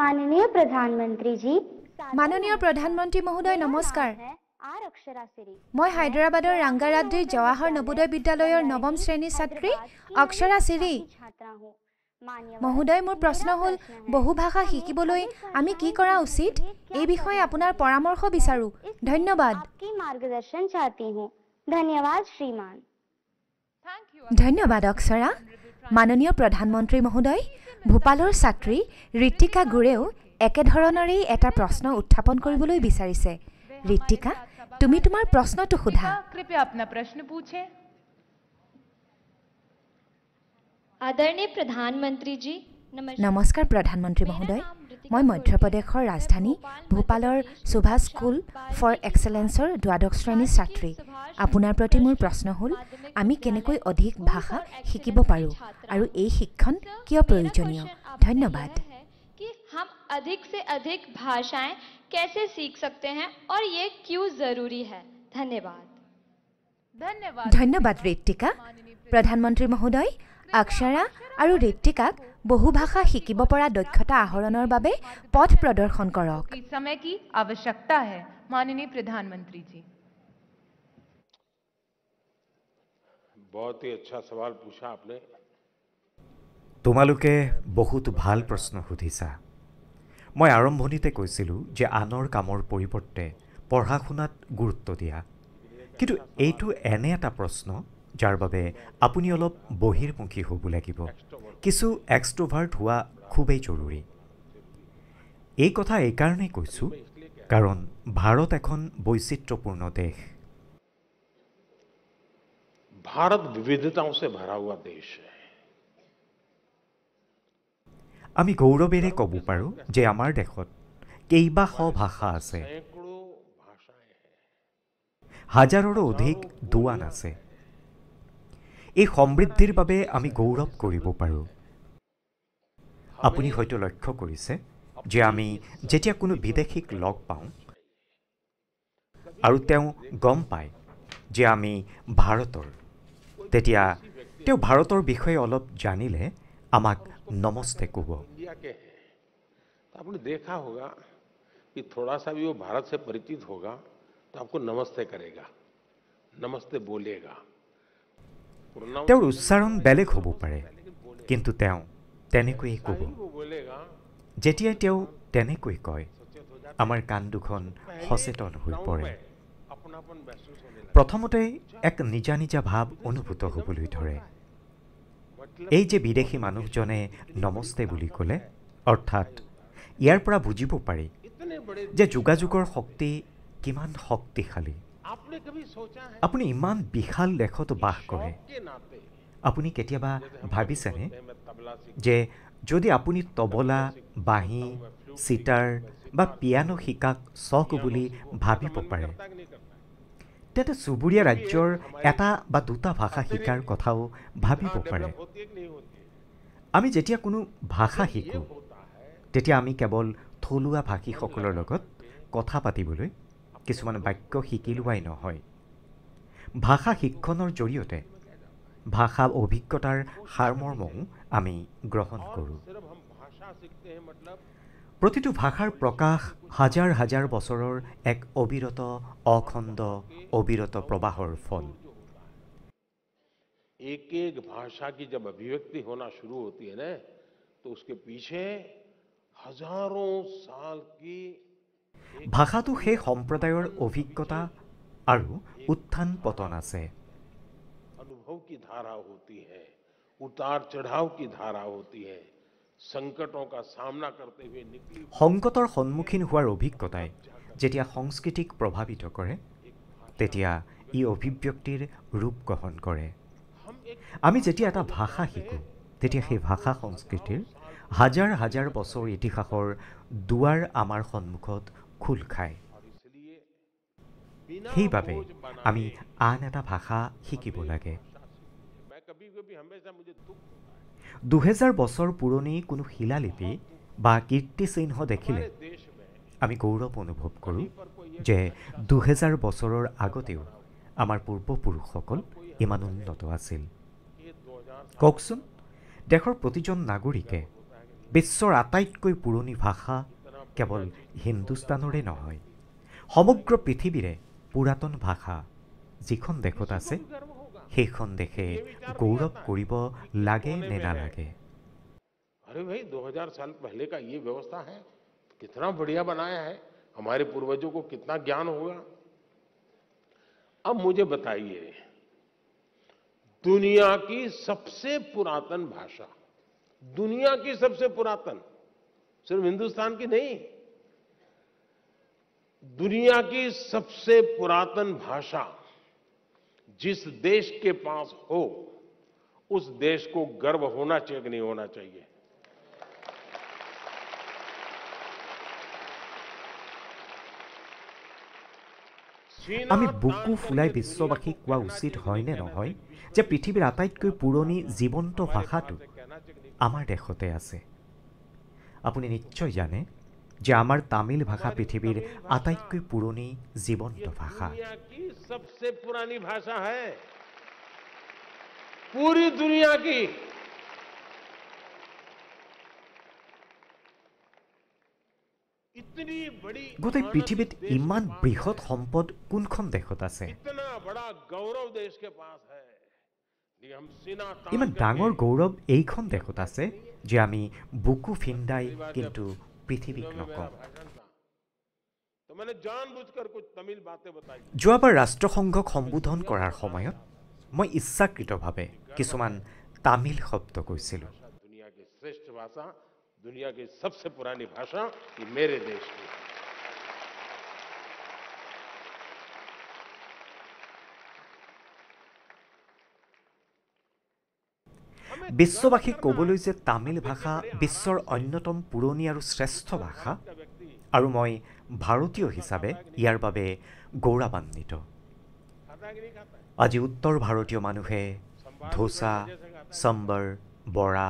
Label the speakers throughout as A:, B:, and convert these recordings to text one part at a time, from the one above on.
A: মাননীয় প্ৰধানমন্ত্ৰী জি মাননীয় প্ৰধানমন্ত্ৰী মহোদয় নমস্কাৰ মই হায়দৰাবাদৰ ৰাংগাৰাদ্ৰীৰ জৱাহৰ নৱোদয় বিদ্যালয়ৰ নৱম শ্ৰেণী ছাত্ৰী অক্ষৰা চিৰি মহোদয় মোৰ প্ৰশ্ন হ'ল বহু ভাষা শিকিবলৈ আমি কি কৰা উচিত এই বিষয়ে আপোনাৰ পৰামৰ্শ বিচাৰোঁ ধন্যবাদ ধন্যবাদ অক্ষৰা মাননীয় প্ৰধানমন্ত্ৰী মহোদয় ভূপালৰ ছাত্ৰী ঋত্বিকা গুৰেও একেধৰণৰেই এটা প্ৰশ্ন উত্থাপন কৰিবলৈ বিচাৰিছে ঋত্বিকা তুমি তোমাৰ প্ৰশ্নটো সোধা আদৰণীয় প্ৰধানমন্ত্ৰীজী नमस्कार प्रधानमंत्री महोदय मैं मध्य प्रदेश राजधानी भोपाल सुभा स्कूल फर एक्सलेन्सर द्वदश श्रेणी छात्री आपनारति मोर प्रश्न हूल आम के अधिक भाषा शिक्ष शिक्षण क्य प्रयोजन धन्यवाद कि हम अधिक से अधिक भाषाएं कैसे सीख सकते हैं और ये क्यों जरूरी है धन्यवाद धन्यवाद धन्यवाद ऋतिका प्रधानमंत्री महोदय অক্ষৰা আৰু ঋত্বিকাক বহু ভাষা শিকিব পৰা দক্ষতা আহৰণৰ বাবে পথ প্ৰদৰ্শন কৰক
B: তোমালোকে বহুত ভাল প্ৰশ্ন সুধিছা মই আৰম্ভণিতে কৈছিলোঁ যে আনৰ কামৰ পৰিৱৰ্তে পঢ়া শুনাত গুৰুত্ব দিয়া কিন্তু এইটো এনে এটা প্ৰশ্ন যাৰ বাবে আপুনি অলপ বহিৰ্মুখী হ'ব লাগিব কিছু এক্সট্ৰভাৰ্ট হোৱা খুবেই জৰুৰী এই কথা এইকাৰণেই কৈছোঁ কাৰণ ভাৰত এখন বৈচিত্ৰপূৰ্ণ দেশ ভাৰত আমি গৌৰৱেৰে ক'ব পাৰোঁ যে আমাৰ দেশত কেইবাশ ভাষা আছে হাজাৰৰো অধিক দোৱান আছে এই সমৃদ্ধিৰ বাবে আমি গৌৰৱ কৰিব পাৰোঁ আপুনি হয়তো লক্ষ্য কৰিছে যে আমি যেতিয়া কোনো বিদেশীক লগ পাওঁ আৰু তেওঁ গম পায় যে আমি ভাৰতৰ তেতিয়া তেওঁ ভাৰতৰ বিষয়ে অলপ জানিলে আমাক নমস্তে ক'ব
C: আপুনি দেখা হ'গা কি থোৰা চা ভাৰত চে পৰিচিত হ'গা নমস্তে কৰেগা নমস্তে বোলেগা তেওঁৰ উচ্চাৰণ
B: বেলেগ হ'ব পাৰে কিন্তু তেওঁ তেনেকৈয়ে ক'ব যেতিয়াই তেওঁ তেনেকৈ কয়
D: আমাৰ কাণ দুখন সচেতন হৈ পৰে প্ৰথমতে
B: এক নিজা নিজা ভাৱ অনুভূত হ'বলৈ ধৰে এই যে বিদেশী মানুহজনে নমস্তে বুলি ক'লে অৰ্থাৎ ইয়াৰ পৰা বুজিব পাৰি যে যোগাযোগৰ শক্তি কিমান শক্তিশালী আপুনি ইমান বিশাল দেশত বাস কৰে আপুনি কেতিয়াবা ভাবিছেনে যে যদি আপুনি তবলা বাঁহী চিটাৰ বা পিয়ানো শিকাক চখ বুলি ভাবিব পাৰে তেন্তে চুবুৰীয়া ৰাজ্যৰ এটা বা দুটা ভাষা শিকাৰ কথাও ভাবিব পাৰে আমি যেতিয়া কোনো ভাষা শিকোঁ তেতিয়া আমি কেৱল থলুৱা ভাষীসকলৰ লগত কথা পাতিবলৈ কিছুমান বাক্য শিকি লোৱাই নহয় ভাষা শিক্ষণৰ জৰিয়তে ভাষা অভিজ্ঞতাৰ সাৰমৰ্মও আমি গ্ৰহণ কৰোঁ প্ৰতিটো ভাষাৰ প্ৰকাশ হাজাৰ হাজাৰ বছৰৰ এক অবিৰত অখণ্ড অবিৰত প্ৰবাহৰ ফল
C: এক এক ভাষা কি যাব অভিব্যক্তি হোৱা শুৰু হতি হেনে তো উচকে পিছে হাজাৰ চাল কি ভাষাটো
B: সেই সম্প্ৰদায়ৰ অভিজ্ঞতা আৰু উত্থান পতন আছে সংকটৰ সন্মুখীন হোৱাৰ অভিজ্ঞতাই যেতিয়া সংস্কৃতিক প্ৰভাৱিত কৰে তেতিয়া ই অভিব্যক্তিৰ ৰূপ গ্ৰহণ কৰে আমি যেতিয়া এটা ভাষা শিকোঁ তেতিয়া সেই ভাষা সংস্কৃতিৰ হাজাৰ হাজাৰ বছৰ ইতিহাসৰ দুৱাৰ আমাৰ সন্মুখত খোল খায়
D: সেইবাবে আমি
B: আন এটা ভাষা শিকিব লাগে দুহেজাৰ বছৰ পুৰণি কোনো শিলালিপি বা কীৰ্তিচিহ্ন দেখিলে আমি গৌৰৱ অনুভৱ কৰোঁ যে দুহেজাৰ বছৰৰ আগতেও আমাৰ পূৰ্বপুৰুষসকল ইমান উন্নত আছিল কওকচোন দেশৰ প্ৰতিজন নাগৰিকে বিশ্বৰ আটাইতকৈ পুৰণি ভাষা केवल हिंदुस्तान नग्र সমগ্ৰ पुरतन भाषा जी देश দেশত गौरव लगे দেশে গৌৰৱ কৰিব
C: अरे भाई 2000 साल पहले का ये व्यवस्था है कितना बढ़िया बनाया है हमारे पूर्वजों को कितना ज्ञान हुआ अब मुझे बताइए दुनिया की सबसे पुरातन भाषा दुनिया की सबसे पुरातन सिर्फ हिंदुस्तान की नहीं दुनिया की सबसे पुरातन भाषा जिस देश के पास हो उस देश को गर्व होना चाहिए नहीं होना चाहिए
B: बुकु फुल क्या उचित है नृथिवीर आत पुरनी जीवंत भाषा तो आम देशते आ আপুনি নিশ্চয় জানে যে আমাৰ তামিল ভাষা পৃথিৱীৰ আটাইতকৈ পুৰণি জীৱন্ত
C: ভাষা পুৰী দুনিয়া কি গোটেই পৃথিৱীত ইমান বৃহৎ
B: সম্পদ কোনখন দেশত আছে গৌৰৱ দেশ ইমান ডাঙৰ গৌৰৱ এইখন দেশত আছে যে আমি বুকু ফিন্দাই কিন্তু পৃথিৱীক নকওঁ যোৱাবাৰ ৰাষ্ট্ৰসংঘক সম্বোধন কৰাৰ সময়ত মই ইচ্ছাকৃতভাৱে কিছুমান তামিল শব্দ কৈছিলোঁ
C: দুনিয়া কি শ্ৰেষ্ঠ ভাষা দুনিয়া কি সবচে পুৰণি ভাষা কি মেৰে দেশ কি
B: বিশ্ববাসীক ক'বলৈ যে তামিল ভাষা বিশ্বৰ অন্যতম পুৰণি আৰু শ্ৰেষ্ঠ ভাষা আৰু মই ভাৰতীয় হিচাপে ইয়াৰ বাবে গৌৰৱান্বিত আজি উত্তৰ ভাৰতীয় মানুহে ধোচা চম্বৰ বৰা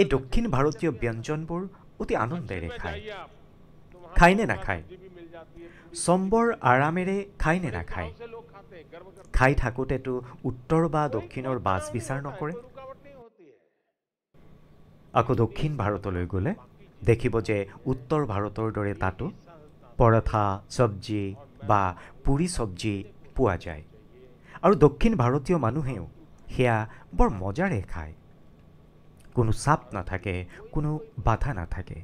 B: এই দক্ষিণ ভাৰতীয় ব্যঞ্জনবোৰ অতি আনন্দেৰে খায় নে নাখায় চম্বৰ আৰামেৰে নে নাখায় খাই থাকোঁতেতো উত্তৰ বা দক্ষিণৰ বাছ বিচাৰ নকৰে আকৌ দক্ষিণ ভাৰতলৈ গ'লে দেখিব যে উত্তৰ ভাৰতৰ দৰে তাতো পৰঠা চব্জি বা পুৰি চব্জি পোৱা যায় আৰু দক্ষিণ ভাৰতীয় মানুহেও সেয়া বৰ মজাৰে খায় কোনো চাপ নাথাকে কোনো বাধা নাথাকে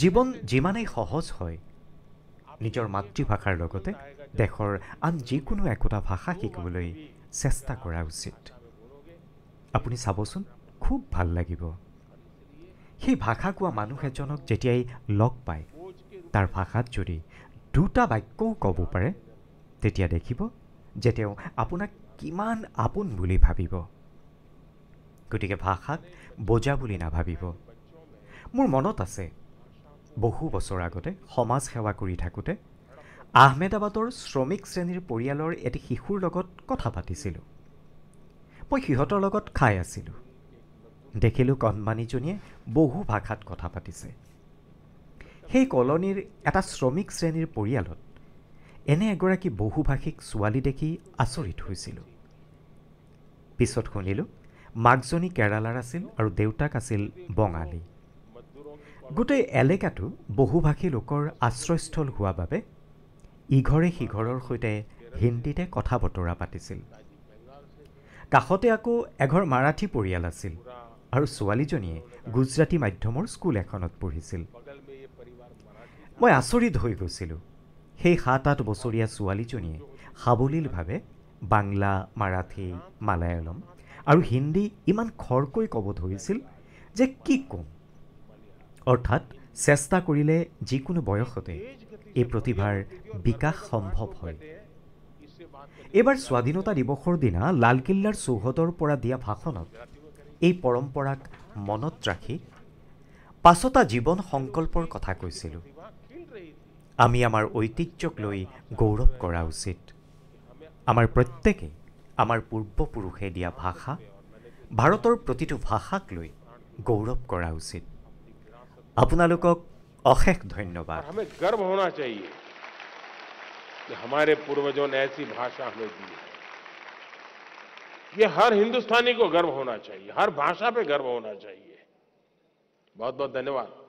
B: জীৱন যিমানেই সহজ হয় নিজৰ মাতৃভাষাৰ লগতে দেশৰ আন যিকোনো একোটা ভাষা শিকিবলৈ চেষ্টা কৰা উচিত আপুনি চাবচোন খুব ভাল লাগিব সেই ভাষা কোৱা মানুহ এজনক যেতিয়াই লগ পায় তাৰ ভাষাত যদি দুটা বাক্যও ক'ব পাৰে তেতিয়া দেখিব যে তেওঁ আপোনাক কিমান আপোন বুলি ভাবিব গতিকে ভাষাক বজা বুলি নাভাবিব মোৰ মনত আছে বহু বছৰ আগতে সমাজ সেৱা কৰি থাকোঁতে আহমেদাবাদৰ শ্ৰমিক শ্ৰেণীৰ পৰিয়ালৰ এটি শিশুৰ লগত কথা পাতিছিলোঁ মই সিহঁতৰ লগত খাই আছিলোঁ দেখিলোঁ কণমানিজনীয়ে বহু ভাষাত কথা পাতিছে সেই কলনীৰ এটা শ্ৰমিক শ্ৰেণীৰ পৰিয়ালত এনে এগৰাকী বহুভাষিক ছোৱালী দেখি আচৰিত হৈছিলোঁ পিছত শুনিলোঁ মাকজনী কেৰালাৰ আছিল আৰু দেউতাক আছিল বঙালী গোটেই এলেকাটো বহুভাষী লোকৰ আশ্ৰয়স্থল হোৱা বাবে ইঘৰে সিঘৰৰ সৈতে হিন্দীতে কথা বতৰা পাতিছিল কাষতে আকৌ এঘৰ মাৰাঠী পৰিয়াল আছিল আৰু ছোৱালীজনীয়ে গুজৰাটী মাধ্যমৰ স্কুল এখনত পঢ়িছিল মই আচৰিত হৈ গৈছিলোঁ সেই সাত আঠ বছৰীয়া ছোৱালীজনীয়ে সাৱলীলভাৱে বাংলা মাৰাঠী মালায়ালম আৰু হিন্দী ইমান খৰকৈ ক'ব ধৰিছিল যে কি ক'ম অৰ্থাৎ চেষ্টা কৰিলে যিকোনো বয়সতে এই প্ৰতিভাৰ বিকাশ সম্ভৱ হয় এইবাৰ স্বাধীনতা দিৱসৰ দিনা লালকিল্লাৰ চৌহদৰ পৰা দিয়া ভাষণত এই পৰম্পৰাক মনত ৰাখি পাছতা জীৱন সংকল্পৰ কথা কৈছিলোঁ আমি আমাৰ ঐতিহ্যক লৈ গৌৰৱ কৰা উচিত আমাৰ প্ৰত্যেকে আমাৰ পূৰ্বপুৰুষে দিয়া ভাষা ভাৰতৰ প্ৰতিটো ভাষাক লৈ গৌৰৱ কৰা উচিত আপোনালোকক অশেষ ধন্যবাদ
C: গৰ্ব হোৱা চাহিয়ে আমাৰ পূৰ্বজন এচি ভাষা হৈ দিয়ে ये हर हिंदुस्तानी को गर्व होना चाहिए हर भाषा पे गर्व होना चाहिए बहुत बहुत धन्यवाद